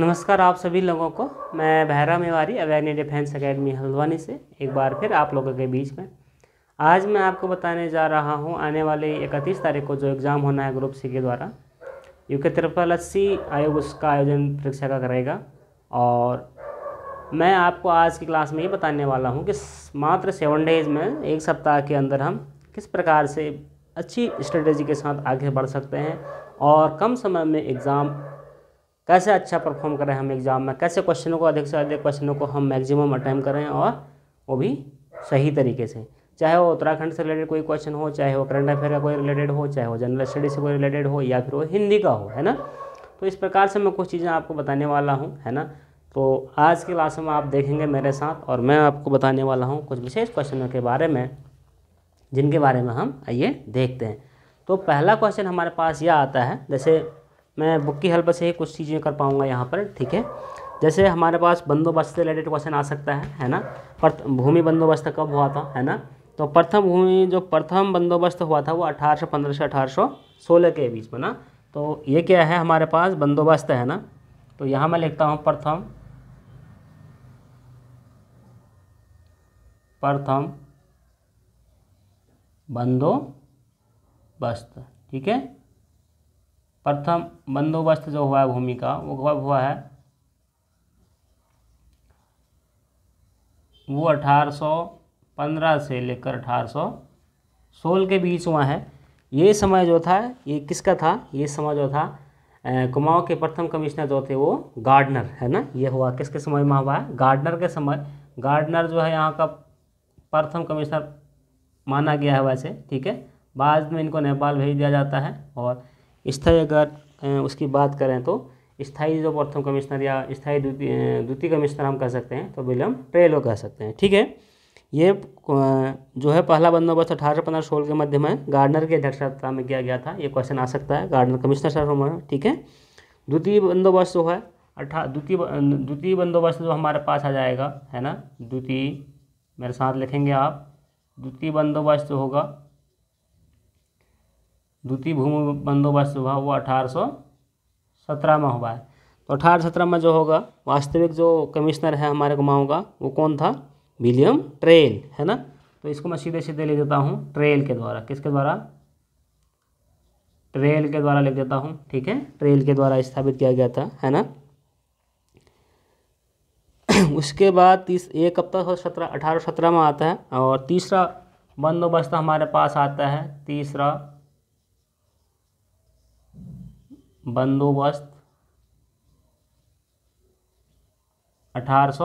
नमस्कार आप सभी लोगों को मैं बहरा मेवारी अवैनी डिफेंस एकेडमी हल्द्वानी से एक बार फिर आप लोगों के बीच में आज मैं आपको बताने जा रहा हूं आने वाले इकतीस तारीख को जो एग्ज़ाम होना है ग्रुप सी के द्वारा यू के त्रिपल अस्सी आयोग उसका आयोजन परीक्षा का करेगा और मैं आपको आज की क्लास में ये बताने वाला हूँ कि मात्र सेवन डेज़ में एक सप्ताह के अंदर हम किस प्रकार से अच्छी स्ट्रेटेजी के साथ आगे बढ़ सकते हैं और कम समय में एग्ज़ाम कैसे अच्छा परफॉर्म करें हम एग्ज़ाम में कैसे क्वेश्चनों को अधिक से अधिक क्वेश्चनों को हम मैक्सिमम अटैम्प करें और वो भी सही तरीके से चाहे वो उत्तराखंड से रिलेटेड कोई क्वेश्चन हो चाहे वो करंट अफेयर का कोई रिलेटेड हो चाहे वो जनरल स्टडी से कोई रिलेटेड हो या फिर वो हिंदी का हो है ना तो इस प्रकार से मैं कुछ चीज़ें आपको बताने वाला हूँ है ना तो आज की क्लास में आप देखेंगे मेरे साथ और मैं आपको बताने वाला हूँ कुछ विशेष क्वेश्चनों के बारे में जिनके बारे में हम आइए देखते हैं तो पहला क्वेश्चन हमारे पास यह आता है जैसे मैं बुक की हेल्प से ही कुछ चीज़ें कर पाऊँगा यहाँ पर ठीक है जैसे हमारे पास बंदोबस्त से रिलेटेड क्वेश्चन आ सकता है है ना भूमि बंदोबस्त कब हुआ था है ना तो प्रथम भूमि जो प्रथम बंदोबस्त हुआ था वो अठारह सौ पंद्रह से अठारह सौ सोलह के बीच में ना तो ये क्या है हमारे पास बंदोबस्त है ना तो यहाँ मैं लिखता हूँ प्रथम प्रथम बंदोबस्त ठीक है प्रथम बंदोबस्त जो हुआ है भूमि का वो कब हुआ है वो 1815 से लेकर 1816 के बीच हुआ है ये समय जो था ये किसका था ये समय जो था कुमाऊं के प्रथम कमिश्नर जो थे वो गार्डनर है ना ये हुआ किसके समय में हुआ है गार्डनर के समय गार्डनर जो है यहाँ का प्रथम कमिश्नर माना गया है वैसे ठीक है बाद में इनको नेपाल भेज दिया जाता है और स्थायी अगर उसकी बात करें तो स्थायी जो प्रथम कमिश्नर या स्थायी द्वितीय कमिश्नर हम कह सकते हैं तो विलियम ट्रेलो कह सकते हैं ठीक है ये जो है पहला बंदोबस्त अठारह पंद्रह सोलह के मध्य में गार्डनर की अध्यक्षता में किया गया था ये क्वेश्चन आ सकता है गार्डनर कमिश्नर सर हमारा ठीक है द्वितीय बंदोबस्त जो है अठा द्वितीय द्वितीय बंदोबस्त जो हमारे पास आ जाएगा है ना द्वितीय मेरे साथ लिखेंगे आप द्वितीय बंदोबस्त जो होगा द्वितीय भूमि बंदोबस्त जो वो अठारह सत्रह में हुआ है तो अठारह सत्रह में जो होगा वास्तविक जो कमिश्नर है हमारे गाँव का वो कौन था विलियम ट्रेल है ना तो इसको मैं सीधे सीधे लिख देता हूँ ट्रेल के द्वारा किसके द्वारा ट्रेल के द्वारा लिख देता हूँ ठीक है ट्रेल के द्वारा स्थापित किया गया था है ना उसके बाद तीस एक अब तक सत्रह अठारह सत्रह में आता है और तीसरा बंदोबस्त हमारे पास आता है तीसरा बंदोबस्त अठारह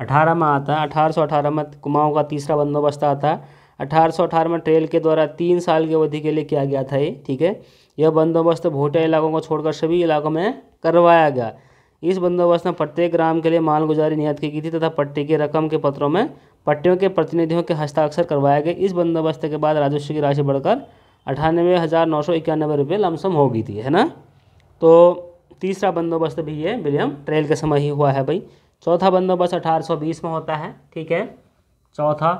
अठारह में आता है अठारह अठारह में कुमाऊं का तीसरा बंदोबस्त आता है अठारह अठारह में ट्रेल के द्वारा तीन साल की अवधि के लिए किया गया था ये ठीक है यह बंदोबस्त भोटे इलाकों को छोड़कर सभी इलाकों में करवाया गया इस बंदोबस्त में प्रत्येक ग्राम के लिए मालगुजारी नियत की गई थी तथा पट्टी की रकम के पत्रों में पट्टियों के प्रतिनिधियों के हस्ताक्षर करवाए गए इस बंदोबस्त के बाद राजस्व की राशि बढ़कर अठानवे हज़ार नौ सौ इक्यानवे रुपये लमसम हो गई थी है ना तो तीसरा बंदोबस्त भी ये विलियम ट्रेल के समय ही हुआ है भाई चौथा बंदोबस्त अठारह सौ बीस में होता है ठीक है चौथा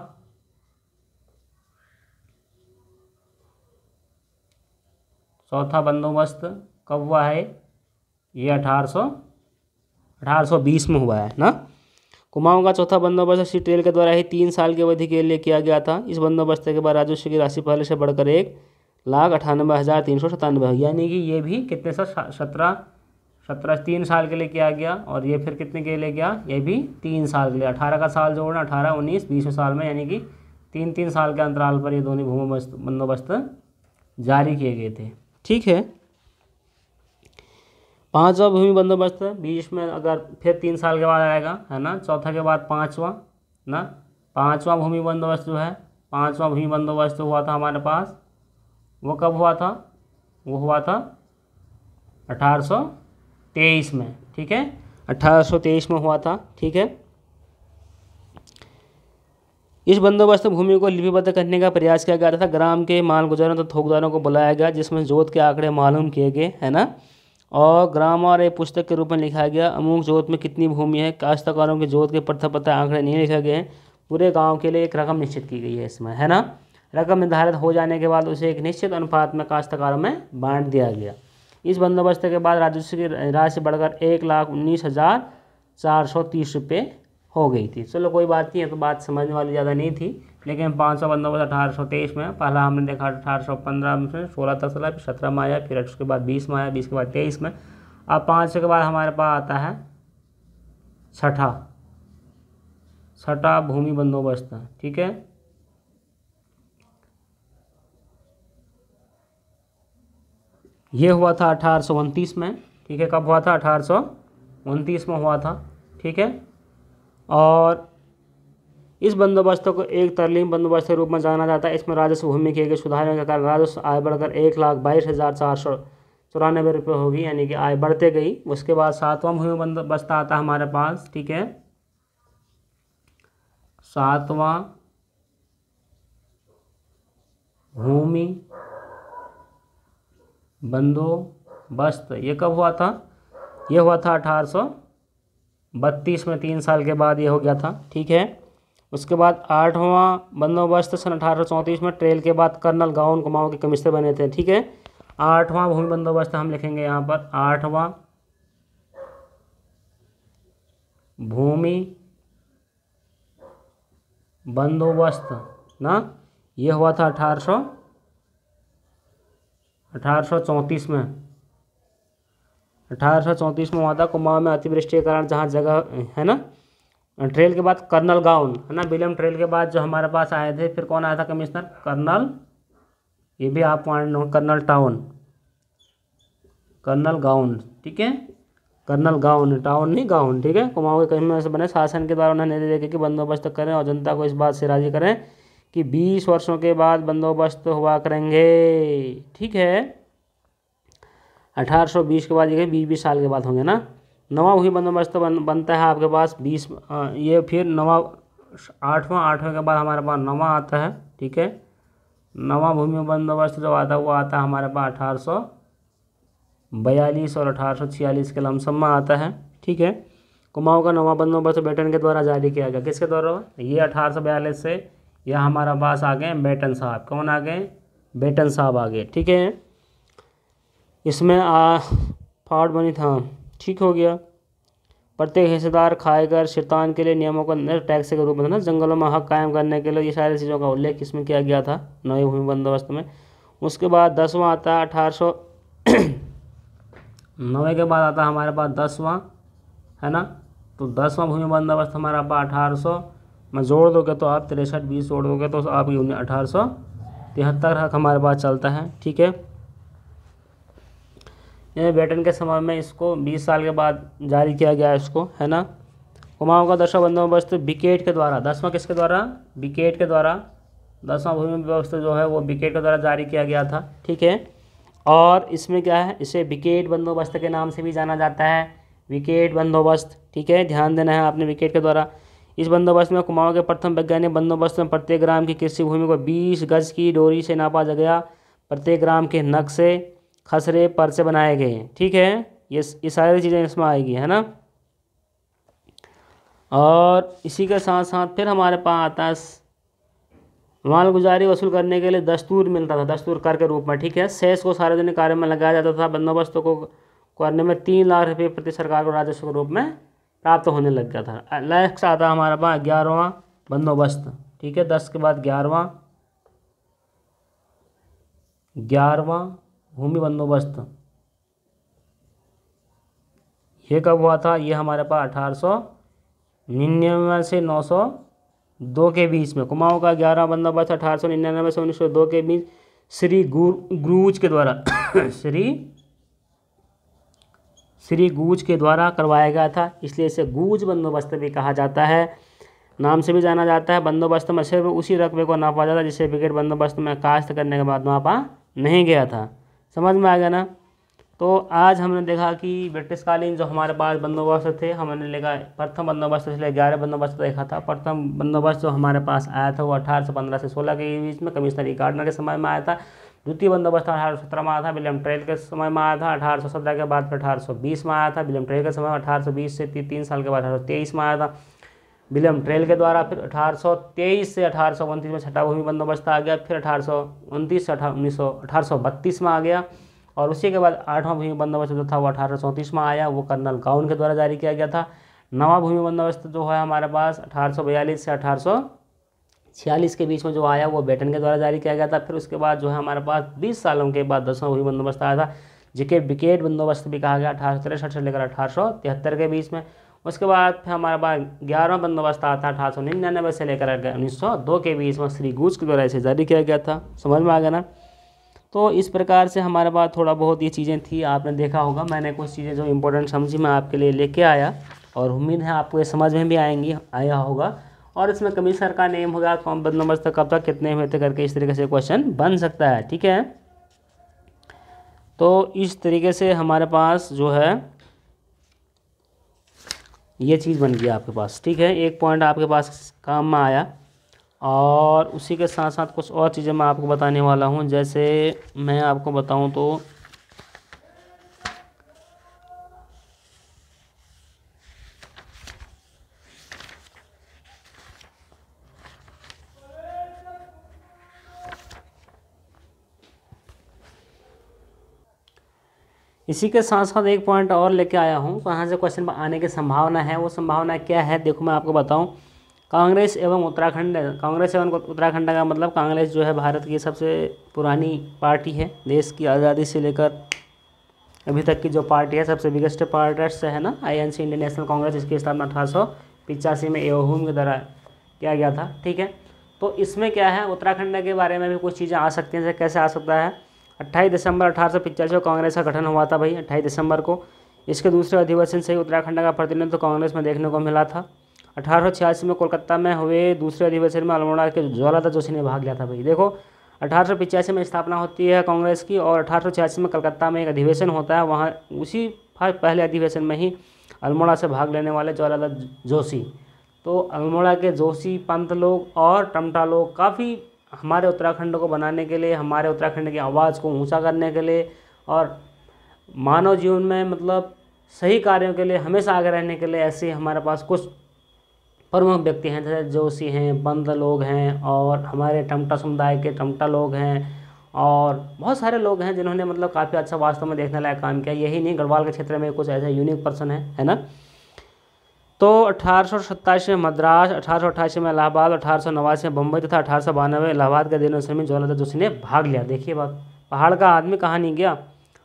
चौथा बंदोबस्त कब हुआ है ये अठारह सौ अठारह सौ बीस में हुआ है ना कुमाऊं का चौथा बंदोबस्त श्री ट्रेल के द्वारा ही तीन साल की अवधि के लिए किया गया था इस बंदोबस्त के बाद राजस्व की राशि पहले से बढ़कर एक लाख अठानबे हज़ार तीन सौ सतानवे यानी कि ये भी कितने सा सत्रह सत्रह तीन साल के लिए किया गया और ये फिर कितने के लिए गया ये भी तीन साल के लिए अठारह का साल जोड़ना अठारह उन्नीस बीसवें साल में यानी कि तीन तीन साल के अंतराल पर ये दोनों भूमि बंदोबस्त जारी किए गए थे ठीक है पाँचवा भूमि बंदोबस्त बीच में अगर फिर तीन साल के बाद आएगा है ना चौथा के बाद पाँचवा ना पाँचवा भूमि बंदोबस्त जो है पाँचवा भूमि बंदोबस्त हुआ था हमारे पास वो कब हुआ था वो हुआ था 1823 में ठीक है 1823 में हुआ था ठीक है इस बंदोबस्त भूमि को लिपिबद्ध करने का प्रयास किया गया था ग्राम के माल गुजारों तथा तो थोकदारों को बुलाया गया जिसमें जोत के आंकड़े मालूम किए गए है ना और ग्राम और एक पुस्तक के रूप में लिखा गया अमुक जोत में कितनी भूमि है काश्तकारों के जोत के प्रथा पता आंकड़े नहीं लिखे गए हैं पूरे गाँव के लिए एक रकम निश्चित की गई है इसमें है ना रकम निर्धारित हो जाने के बाद उसे एक निश्चित अनुपात में काश्तकारों में बांट दिया गया इस बंदोबस्त के बाद राजस्व की राशि बढ़कर एक लाख उन्नीस हज़ार चार सौ तीस रुपये हो गई थी चलो कोई बात नहीं है तो बात समझने वाली ज़्यादा नहीं थी लेकिन पाँच सौ बंदोबस्त अठारह सौ तेईस में पहला हमने देखा अठारह सौ पंद्रह में सोलह तक चला फिर सत्रह में आया फिर उसके बाद बीस में आया बीस के बाद तेईस में अब पाँच सौ के बाद हमारे पास आता है छठा छठा भूमि बंदोबस्त ठीक है ये हुआ था अठारह में ठीक है कब हुआ था अठारह में हुआ था ठीक है और इस बंदोबस्त को एक तरलीम बंदोबस्त के रूप में जाना जाता है इसमें राजस्व भूमि किए गए सुधारने के कारण राजस्व आय बढ़कर एक लाख बाईस हज़ार चार सौ चौरानबे रुपये होगी यानी कि आय बढ़ते गई उसके बाद सातवां भूमि बंदोबस्त आता है हमारे पास ठीक है सातवां भूमि बंदोबस्त ये कब हुआ था ये हुआ था अठारह बत्तीस में तीन साल के बाद ये हो गया था ठीक है उसके बाद आठवां बंदोबस्त सन अठारह में ट्रेल के बाद कर्नल गाउन कुमाओं के कमिश्नर बने थे ठीक है आठवां भूमि बंदोबस्त हम लिखेंगे यहाँ पर आठवां भूमि बंदोबस्त ना ये हुआ था अठारह अठारह में अठारह में हुआ था कुमाऊँ में अतिवृष्टि के कारण जहाँ जगह है ना ट्रेल के बाद कर्नल गाउन है ना विलियम ट्रेल के बाद जो हमारे पास आए थे फिर कौन आया था कमिश्नर कर्नल ये भी आप point colonel town colonel gown ठीक है कर्नल गाउन टाउन नहीं गाउन ठीक है कुमाऊँ के कहीं से बने शासन के द्वारा उन्होंने निर्देश देखे कि बंदोबस्त करें और जनता को इस बात से राजी करें कि 20 वर्षों के बाद बंदोबस्त हुआ करेंगे ठीक है 1820 के बाद ये बीस बीस साल के बाद होंगे ना नवा वही बंदोबस्त बन, बनता है आपके पास बीस ये फिर नवा आठवां आठवें के बाद हमारे पास नवा आता है ठीक है नवा भूमि बंदोबस्त जो आता है वो आता है हमारे पास अठारह बयालीस और अठारह छियालीस के लमसम में आता है ठीक है कुमाऊँ का नवा बंदोबस्त ब्रिटेन के द्वारा जारी किया गया किसके द्वारा ये अठारह से या हमारा पास आ गए बेटन साहब कौन आ गए बेटन साहब आ गए ठीक है इसमें आ फाट बनी था ठीक हो गया प्रत्येक हिस्सेदार खाएगर शैतान के लिए नियमों का टैक्स के रूप में ना जंगलों में हक कायम करने के लिए ये सारी चीज़ों का उल्लेख इसमें किया गया था नए भूमि बंदोबस्त में उसके बाद दसवां आता है अठारह नवे के बाद आता हमारे पास दसवां है ना तो दसवां भूमि बंदोबस्त हमारा पास अठारह मैं जोड़ दोगे तो आप तिरसठ बीस जोड़ दोगे तो आपकी उन्हें अठारह सौ तिहत्तर हक हमारे पास चलता है ठीक है यानी ब्रिटेन के समय में इसको बीस साल के बाद जारी किया गया है इसको है ना कुमाऊँ का दशा बंदोबस्त बिकेट के द्वारा दसवां किसके द्वारा बिकेट के द्वारा दसवां भूमि व्यवस्था जो है वो बिकेट के द्वारा जारी किया गया था ठीक है और इसमें क्या है इसे विकेट बंदोबस्त के नाम से भी जाना जाता है विकेट बंदोबस्त ठीक है ध्यान देना है आपने विकेट के द्वारा इस बंदोबस्त में कुमाऊं के प्रथम वैज्ञानिक बंदोबस्त में प्रत्येक ग्राम की कृषि भूमि को बीस गज की डोरी से नापा गया प्रत्येक ग्राम के नक्शे खसरे से बनाए गए ठीक है ये ये सारी चीज़ें इसमें आएगी है ना और इसी के साथ साथ फिर हमारे पास आता है मालगुजारी वसूल करने के लिए दस्तूर मिलता था दस्तूर कर के रूप में ठीक है सेस को सार्वजनिक कार्य में लगाया जाता था बंदोबस्तों को करने में तीन लाख रुपये प्रति सरकार को राजस्व के रूप में प्राप्त होने लग गया था नेक्स्ट आता हमारे पास ग्यारहवा बंदोबस्त ठीक है दस के बाद ग्यारहवा ग्यारहवा भूमि बंदोबस्त ये कब हुआ था ये हमारे पास अठारह सौ निन्यानवे से नौ सौ दो के बीच में कुमाऊँ का ग्यारह बंदोबस्त अठारह सौ निन्यानवे से उन्नीस सौ दो के बीच श्री गुरु गुरूज के द्वारा श्री श्री गूज के द्वारा करवाया गया था इसलिए इसे गूज बंदोबस्त भी कहा जाता है नाम से भी जाना जाता है बंदोबस्त में सिर्फ उसी रकबे को नापा जाता है जिसे विकेट बंदोबस्त में काश्त करने के बाद नापा नहीं गया था समझ में आ गया ना तो आज हमने देखा कि ब्रिटिशकालीन जो हमारे पास बंदोबस्त थे हमने लिखा प्रथम बंदोबस्त इसलिए ग्यारह बंदोबस्त देखा था प्रथम बंदोबस्त जो हमारे पास आया था वो अठारह से पंद्रह से सोलह के बीच में कमिश्नरी गार्डनर के समय में आया था द्वितीय बंदोबस्त अठारह में आया था विलियम ट्रेल के समय में आया था अठारह सौ सत्रह के बाद फिर अठारह सौ बीस में आया था विलियम ट्रेल के समय अठारह सौ बीस से तीन साल के बाद अठारह सौ तेईस में आया था विलियम ट्रेल के द्वारा फिर अठारह सौ तेईस से अठारह सौ उनतीस में छठा भूमि बंदोबस्त आ गया फिर अठारह सौ से उन्नीस में आ गया और उसी के बाद आठवां भूमि बंदोबस्त जो था वो अठारह सौ चौंतीस में आया वो कर्नल गाउन के द्वारा जारी किया गया था नवा भूमि बंदोबस्त जो है हमारे पास अठारह सौ बयालीस से अठारह सौ छियालीस के बीच में जो आया वो बैटन के द्वारा जारी किया गया था फिर उसके बाद जो है हमारे पास बीस सालों के बाद दसवां वही बंदोबस्त आया था जिके विकेट बंदोबस्त भी कहा गया अठारह से लेकर अठारह सौ तिहत्तर के बीच में उसके बाद फिर हमारे पास ग्यारहवा बंदोबस्त आता था अठारह से लेकर उन्नीस सौ दो के बीच में श्री गूज के द्वारा इसे जारी किया गया था समझ में आ गया ना तो इस प्रकार से हमारे पास थोड़ा बहुत ये चीज़ें थी आपने देखा होगा मैंने कुछ चीज़ें जो इम्पोर्टेंट समझी मैं आपके लिए लेके आया और उम्मीद है आपको ये समझ में भी आएंगी आया होगा और इसमें कमिश्नर का नेम होगा कौन बद नंबर तक कब तक कितने हुए थे करके इस तरीके से क्वेश्चन बन सकता है ठीक है तो इस तरीके से हमारे पास जो है ये चीज़ बन गया आपके पास ठीक है एक पॉइंट आपके पास काम में आया और उसी के साथ साथ कुछ और चीज़ें मैं आपको बताने वाला हूँ जैसे मैं आपको बताऊँ तो इसी के साथ साथ एक पॉइंट और लेके आया हूँ कहाँ तो से क्वेश्चन आने की संभावना है वो संभावना क्या है देखो मैं आपको बताऊँ कांग्रेस एवं उत्तराखंड कांग्रेस एवं उत्तराखंड का मतलब कांग्रेस जो है भारत की सबसे पुरानी पार्टी है देश की आज़ादी से लेकर अभी तक की जो पार्टी है सबसे बिगेस्ट पार्टर्स है ना आईएनसी इंडियन नेशनल कांग्रेस इसकी स्थापना अठारह में एओहूम के द्वारा किया गया था ठीक है तो इसमें क्या है उत्तराखंड के बारे में भी कुछ चीज़ें आ सकती हैं जैसे कैसे आ सकता है अट्ठाईस दिसंबर अठारह में कांग्रेस का गठन हुआ था भाई अट्ठाईस दिसंबर को इसके दूसरे अधिवेशन से ही उत्तराखंड का प्रतिनिधित्व कांग्रेस में देखने को मिला था अठारह में कोलकाता में हुए दूसरे अधिवेशन में अल्मोड़ा के ज्वालादा जोशी ने भाग लिया था भाई देखो अठारह में स्थापना होती है कांग्रेस की और अठारह में कलकत्ता में एक अधिवेशन होता है वहाँ उसी पहले अधिवेशन में ही अल्मोड़ा से भाग लेने वाले ज्वालादा जोशी तो अल्मोड़ा के जोशी पंत लोग और टमटा लोग काफ़ी हमारे उत्तराखंड को बनाने के लिए हमारे उत्तराखंड की आवाज़ को ऊंचा करने के लिए और मानव जीवन में मतलब सही कार्यों के लिए हमेशा आगे रहने के लिए ऐसे हमारे पास कुछ प्रमुख व्यक्ति हैं जैसे जोशी हैं बंद लोग हैं और हमारे टमटा समुदाय के टमटा लोग हैं और बहुत सारे लोग हैं जिन्होंने मतलब काफ़ी अच्छा वास्तव में देखने लायक काम किया यही नहीं गढ़वाल के क्षेत्र में कुछ ऐसे यूनिक पर्सन है है ना तो अठारह में मद्रास अठारह में इलाहाबाद अठारह में बम्बई तथा अठारह सौ बानवे इलाहाबाद के दिनों में जवाहरलाल जोशी ने भाग लिया देखिए बात पहाड़ का आदमी कहाँ नहीं गया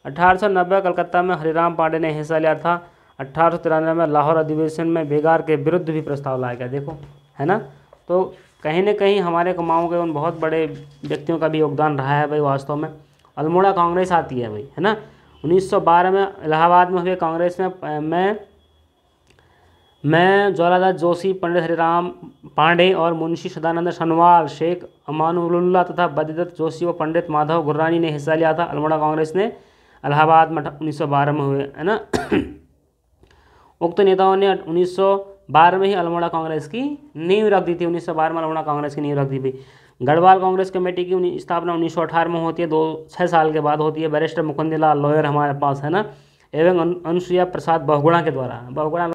अठारह कलकत्ता में हरिराम पांडे ने हिस्सा लिया था अठारह में लाहौर अधिवेशन में बेगार के विरुद्ध भी प्रस्ताव लाया गया देखो है ना तो कहीं ना कहीं हमारे कुमाऊँ के उन बहुत बड़े व्यक्तियों का भी योगदान रहा है भाई वास्तव में अल्मोड़ा कांग्रेस आती है भाई है ना 1912 में इलाहाबाद में हुए कांग्रेस में मैं मैं ज्वालादास जोशी पंडित हरिराम पांडे और मुंशी सदानंद सनवाल शेख अमानुल्ला तथा बद्रीदत्त जोशी व पंडित माधव गुर्रानी ने हिस्सा लिया था अल्मोड़ा कांग्रेस ने इलाहाबाद में उन्नीस में हुए है ना उक्त नेताओं ने उन्नीस बारह में ही अल्मोड़ा कांग्रेस की नींव रख दी थी उन्नीस में अल्मोड़ा कांग्रेस की नींव रख दी थी गढ़वाल कांग्रेस कमेटी की स्थापना उन्नीस में होती है दो छः साल के बाद होती है बैरिस्टर मुकुंदीलाल लॉयर हमारे पास है ना एवं अनुसुईया प्रसाद बहुगुणा के द्वारा बहुगुणा